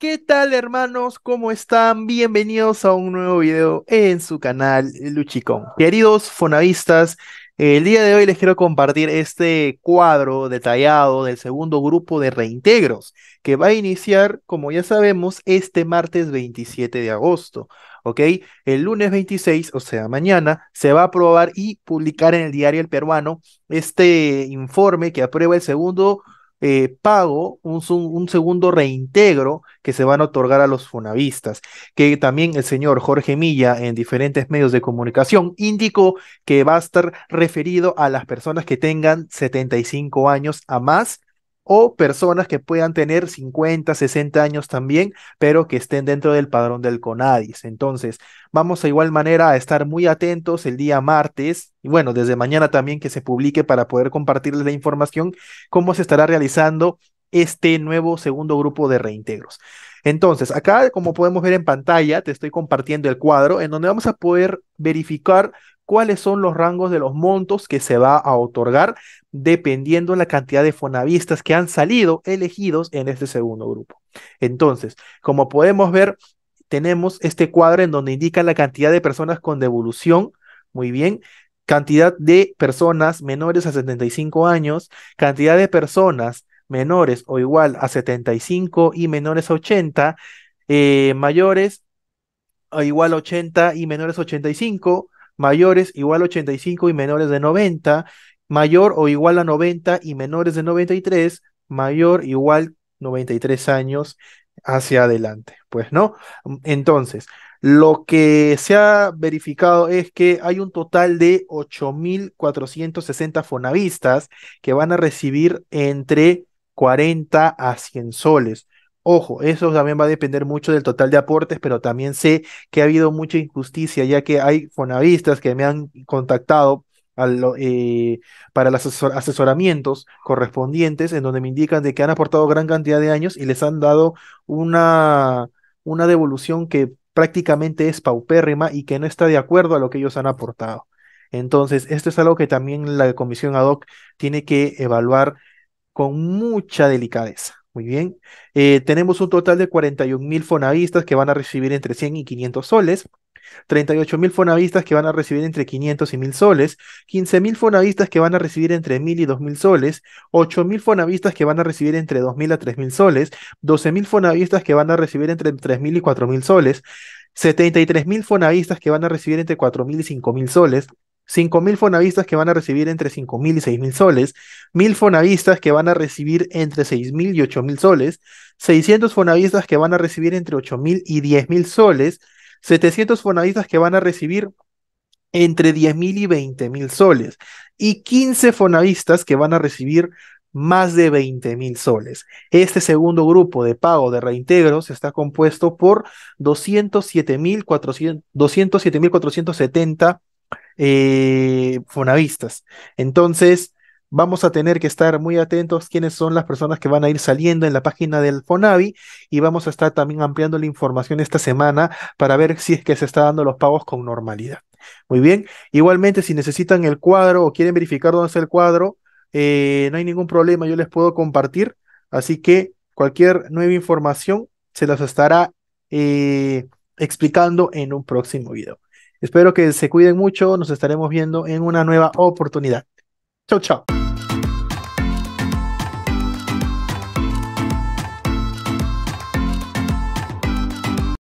¿Qué tal hermanos? ¿Cómo están? Bienvenidos a un nuevo video en su canal Luchicón. Queridos fonavistas, el día de hoy les quiero compartir este cuadro detallado del segundo grupo de reintegros que va a iniciar, como ya sabemos, este martes 27 de agosto. ¿ok? El lunes 26, o sea, mañana, se va a aprobar y publicar en el diario El Peruano este informe que aprueba el segundo eh, pago, un, un, segundo reintegro que se van a otorgar a los funavistas, que también el señor Jorge Milla en diferentes medios de comunicación indicó que va a estar referido a las personas que tengan 75 años a más o personas que puedan tener 50, 60 años también, pero que estén dentro del padrón del CONADIS. Entonces, vamos a igual manera a estar muy atentos el día martes, y bueno, desde mañana también que se publique para poder compartirles la información, cómo se estará realizando este nuevo segundo grupo de reintegros. Entonces, acá, como podemos ver en pantalla, te estoy compartiendo el cuadro en donde vamos a poder verificar cuáles son los rangos de los montos que se va a otorgar dependiendo la cantidad de fonavistas que han salido elegidos en este segundo grupo. Entonces, como podemos ver, tenemos este cuadro en donde indica la cantidad de personas con devolución, muy bien, cantidad de personas menores a 75 años, cantidad de personas menores o igual a 75 y menores a 80, eh, mayores o igual a 80 y menores a 85, mayores igual a 85 y menores de 90, mayor o igual a 90 y menores de 93, mayor igual 93 años hacia adelante. Pues no, entonces, lo que se ha verificado es que hay un total de 8.460 fonavistas que van a recibir entre 40 a 100 soles, Ojo, eso también va a depender mucho del total de aportes, pero también sé que ha habido mucha injusticia, ya que hay fonavistas que me han contactado eh, para los asesoramientos correspondientes, en donde me indican de que han aportado gran cantidad de años y les han dado una, una devolución que prácticamente es paupérrima y que no está de acuerdo a lo que ellos han aportado. Entonces, esto es algo que también la comisión ad hoc tiene que evaluar con mucha delicadeza. Muy bien. Eh, tenemos un total de 41.000 fonavistas que van a recibir entre 100 y 500 soles. 38.000 fonavistas que van a recibir entre 500 y 1.000 soles, 15.000 fonavistas que van a recibir entre 1.000 y 2.000 soles, 8.000 fonavistas que van a recibir entre 2.000 a 3.000 soles, 12.000 fonavistas que van a recibir entre 3.000 y 4.000 soles, 73.000 fonavistas que van a recibir entre 4.000 y 5.000 soles, 5.000 fonavistas que van a recibir entre 5.000 y 6.000 soles, 1.000 fonavistas que van a recibir entre 6.000 y 8.000 soles, 600 fonavistas que van a recibir entre 8.000 y 10.000 soles, 700 fonavistas que van a recibir entre 10.000 y 20.000 soles y 15 fonavistas que van a recibir más de 20.000 soles. Este segundo grupo de pago de reintegros está compuesto por 207.470 eh, fonavistas. Entonces, vamos a tener que estar muy atentos quiénes son las personas que van a ir saliendo en la página del Fonavi y vamos a estar también ampliando la información esta semana para ver si es que se está dando los pagos con normalidad. Muy bien, igualmente si necesitan el cuadro o quieren verificar dónde está el cuadro, eh, no hay ningún problema, yo les puedo compartir, así que cualquier nueva información se las estará eh, explicando en un próximo video. Espero que se cuiden mucho. Nos estaremos viendo en una nueva oportunidad. Chau, chau.